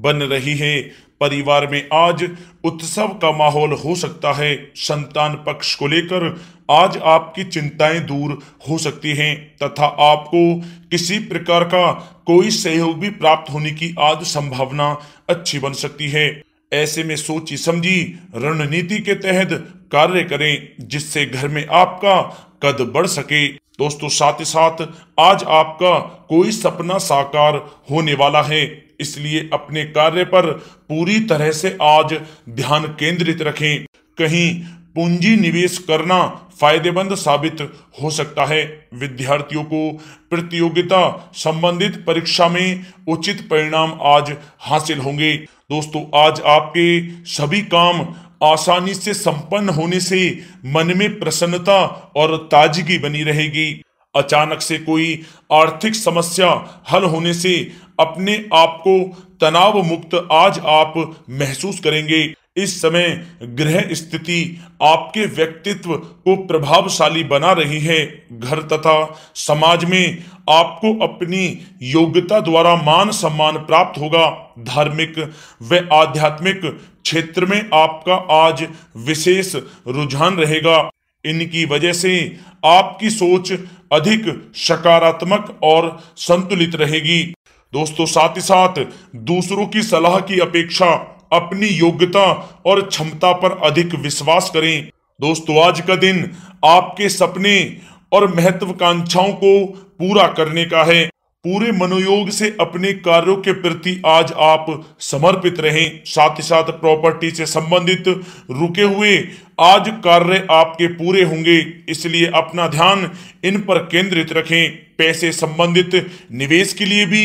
बन रही है परिवार में आज उत्सव का माहौल हो सकता है संतान पक्ष को लेकर आज आपकी चिंताएं दूर हो सकती हैं तथा आपको किसी प्रकार का कोई सहयोग भी प्राप्त होने की आज संभावना अच्छी बन सकती है ऐसे में सोची समझी रणनीति के तहत कार्य करें जिससे घर में आपका कद बढ़ सके दोस्तों साथ ही साथ आज आपका कोई सपना साकार होने वाला है इसलिए अपने कार्य पर पूरी तरह से आज ध्यान केंद्रित रखें कहीं पूंजी निवेश करना फायदेमंद साबित हो सकता है विद्यार्थियों को प्रतियोगिता संबंधित परीक्षा में उचित परिणाम आज हासिल होंगे दोस्तों आज आपके सभी काम आसानी से संपन्न होने से मन में प्रसन्नता और ताजगी बनी रहेगी अचानक से कोई आर्थिक समस्या हल होने से अपने आप को तनाव मुक्त आज आप महसूस करेंगे इस समय ग्रह स्थिति आपके व्यक्तित्व को प्रभावशाली बना रही है घर तथा समाज में आपको अपनी योग्यता द्वारा मान सम्मान प्राप्त होगा धार्मिक व आध्यात्मिक क्षेत्र में आपका आज विशेष रुझान रहेगा इनकी वजह से आपकी सोच अधिक सकारात्मक और संतुलित रहेगी दोस्तों साथ ही साथ दूसरों की सलाह की अपेक्षा अपनी योग्यता और क्षमता पर अधिक विश्वास करें दोस्तों आज का दिन आपके सपने और महत्वाकांक्षाओं को पूरा करने का है पूरे मनोयोग से अपने कार्यों के प्रति आज आप समर्पित रहें साथ ही साथ प्रॉपर्टी से संबंधित रुके हुए आज कार्य आपके पूरे होंगे इसलिए अपना ध्यान इन पर केंद्रित रखें पैसे संबंधित निवेश के लिए भी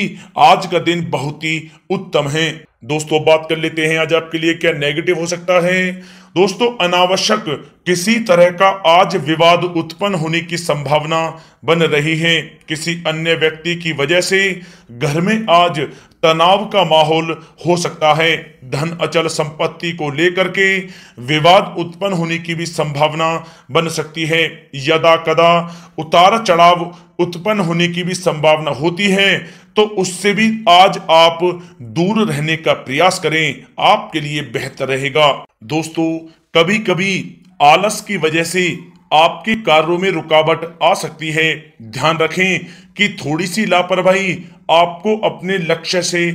आज का दिन बहुत ही उत्तम है दोस्तों बात कर लेते हैं आज आपके लिए क्या नेगेटिव हो सकता है दोस्तों अनावश्यक किसी तरह का आज विवाद उत्पन्न होने की संभावना बन रही है किसी अन्य व्यक्ति की वजह से घर में आज तनाव का माहौल हो सकता है धन अचल संपत्ति को लेकर के विवाद उत्पन्न होने की भी संभावना बन सकती है यदा कदा उतार चढ़ाव उत्पन्न होने की भी संभावना होती है तो उससे भी आज आप दूर रहने का प्रयास करें आपके लिए बेहतर रहेगा दोस्तों कभी कभी आलस की वजह से आपके कार्यों में रुकावट आ सकती है ध्यान रखें कि थोड़ी सी लापरवाही आपको अपने लक्ष्य से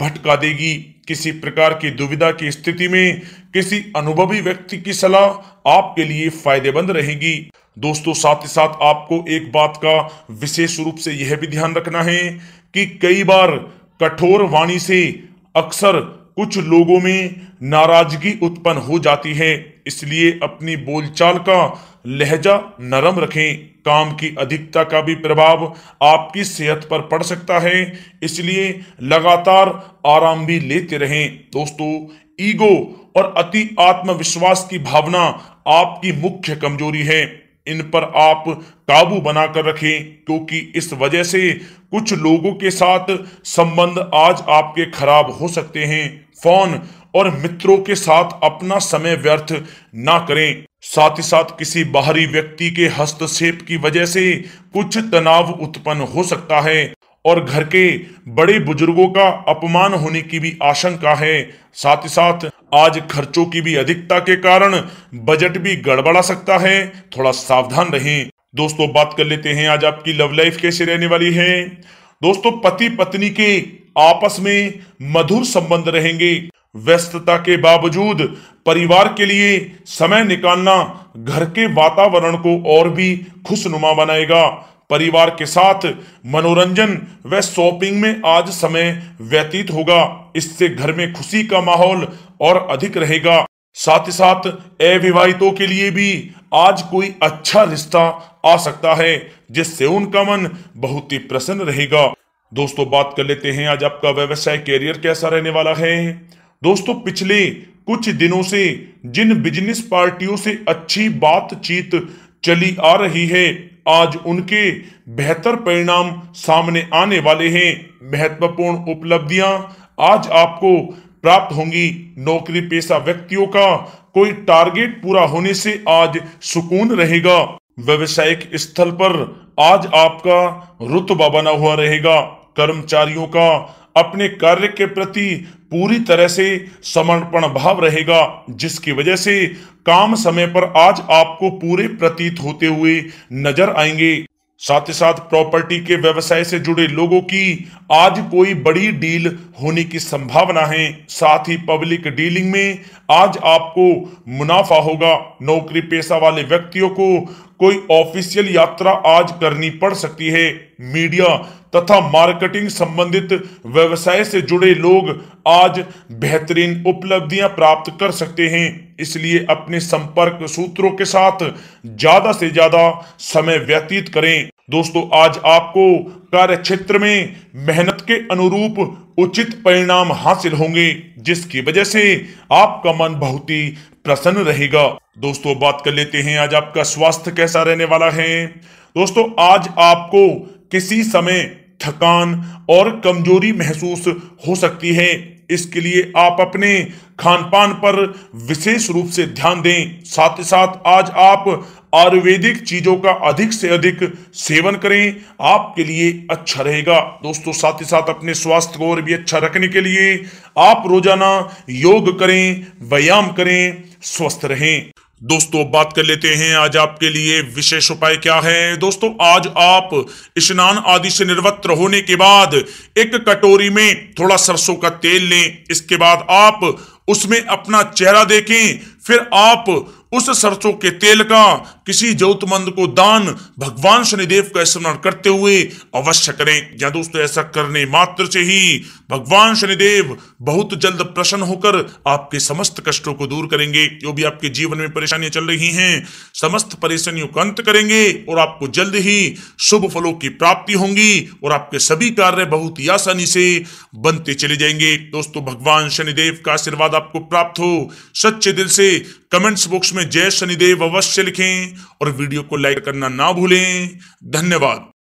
भटका देगी किसी प्रकार की दुविधा की स्थिति में किसी अनुभवी व्यक्ति की सलाह आपके लिए फायदेमंद रहेगी दोस्तों साथ ही साथ आपको एक बात का विशेष रूप से यह भी ध्यान रखना है कि कई बार कठोर वाणी से अक्सर कुछ लोगों में नाराजगी उत्पन्न हो जाती है इसलिए अपनी बोलचाल का लहजा नरम रखें काम की अधिकता का भी प्रभाव आपकी सेहत पर पड़ सकता है इसलिए लगातार आराम भी लेते रहें दोस्तों ईगो और अति आत्मविश्वास की भावना आपकी मुख्य कमजोरी है इन पर आप काबू बनाकर रखें क्योंकि इस वजह से कुछ लोगों के साथ संबंध आज आपके खराब हो सकते हैं फोन और मित्रों के साथ अपना समय व्यर्थ ना करें साथ ही साथ किसी बाहरी व्यक्ति के हस्तक्षेप की वजह से कुछ तनाव उत्पन्न हो सकता है और घर के बड़े बुजुर्गों का अपमान होने की भी आशंका है साथ ही साथ आज खर्चों की भी अधिकता के कारण बजट भी गड़बड़ा सकता है थोड़ा सावधान रहें दोस्तों बात कर लेते हैं आज आपकी लव लाइफ कैसे रहने वाली है दोस्तों पति पत्नी के आपस में मधुर संबंध रहेंगे व्यस्तता के बावजूद परिवार के लिए समय निकालना घर के वातावरण को और भी खुशनुमा बनाएगा परिवार के साथ मनोरंजन व शॉपिंग में आज समय व्यतीत होगा इससे घर में खुशी का माहौल और अधिक रहेगा साथ ही साथ अविवाहितों के लिए भी आज कोई अच्छा रिश्ता आ सकता है जिससे उनका मन बहुत ही प्रसन्न रहेगा दोस्तों बात कर लेते हैं आज आपका व्यवसाय कैरियर कैसा रहने वाला है दोस्तों पिछले कुछ दिनों से जिन बिजनेस पार्टियों से अच्छी बातचीत चली आ रही है आज उनके बेहतर परिणाम सामने आने वाले हैं महत्वपूर्ण उपलब्धियां आज आपको प्राप्त होंगी नौकरी पेशा व्यक्तियों का कोई टारगेट पूरा होने से आज सुकून रहेगा व्यवसायिक स्थल पर आज आपका रुतबा बना हुआ रहेगा कर्मचारियों का अपने कार्य के प्रति पूरी तरह से समर्पण भाव रहेगा जिसकी वजह से काम समय पर आज आपको पूरे प्रतीत होते हुए नजर आएंगे साथ ही साथ प्रॉपर्टी के व्यवसाय से जुड़े लोगों की आज कोई बड़ी डील होने की संभावना है साथ ही पब्लिक डीलिंग में आज आपको मुनाफा होगा नौकरी पेशा वाले व्यक्तियों को कोई ऑफिशियल यात्रा आज करनी पड़ सकती है मीडिया तथा मार्केटिंग संबंधित व्यवसाय से जुड़े लोग आज बेहतरीन उपलब्धियां प्राप्त कर सकते हैं इसलिए अपने संपर्क सूत्रों के साथ ज्यादा से ज्यादा समय व्यतीत करें दोस्तों आज आपको कार्य क्षेत्र में मेहनत के अनुरूप उचित परिणाम हासिल होंगे जिसकी वजह से आपका मन बहुत ही प्रसन्न रहेगा दोस्तों बात कर लेते हैं आज आपका स्वास्थ्य कैसा रहने वाला है दोस्तों आज आपको किसी समय थकान और कमजोरी महसूस हो सकती है इसके लिए आप अपने खान पान पर विशेष रूप से ध्यान दें साथ ही साथ आज आप आयुर्वेदिक चीजों का अधिक से अधिक सेवन करें आपके लिए अच्छा रहेगा दोस्तों साथ ही साथ अपने स्वास्थ्य को और भी अच्छा रखने के लिए आप रोजाना योग करें व्यायाम करें स्वस्थ रहें दोस्तों बात कर लेते हैं आज आपके लिए विशेष उपाय क्या है दोस्तों आज आप स्नान आदि से निर्वत्र होने के बाद एक कटोरी में थोड़ा सरसों का तेल लें इसके बाद आप उसमें अपना चेहरा देखें फिर आप उस सरसों के तेल का किसी जरूरतमंद को दान भगवान शनिदेव का स्मरण करते हुए अवश्य करें या दोस्तों ऐसा करने मात्र से ही भगवान शनिदेव बहुत जल्द प्रसन्न होकर आपके समस्त कष्टों को दूर करेंगे जो भी आपके जीवन में परेशानियां चल रही हैं समस्त परेशानियों का अंत करेंगे और आपको जल्द ही शुभ फलों की प्राप्ति होंगी और आपके सभी कार्य बहुत ही आसानी से बनते चले जाएंगे दोस्तों भगवान शनिदेव का आशीर्वाद आपको प्राप्त हो सच्चे दिल से कमेंट्स बॉक्स में में जय शनिदेव अवश्य लिखें और वीडियो को लाइक करना ना भूलें धन्यवाद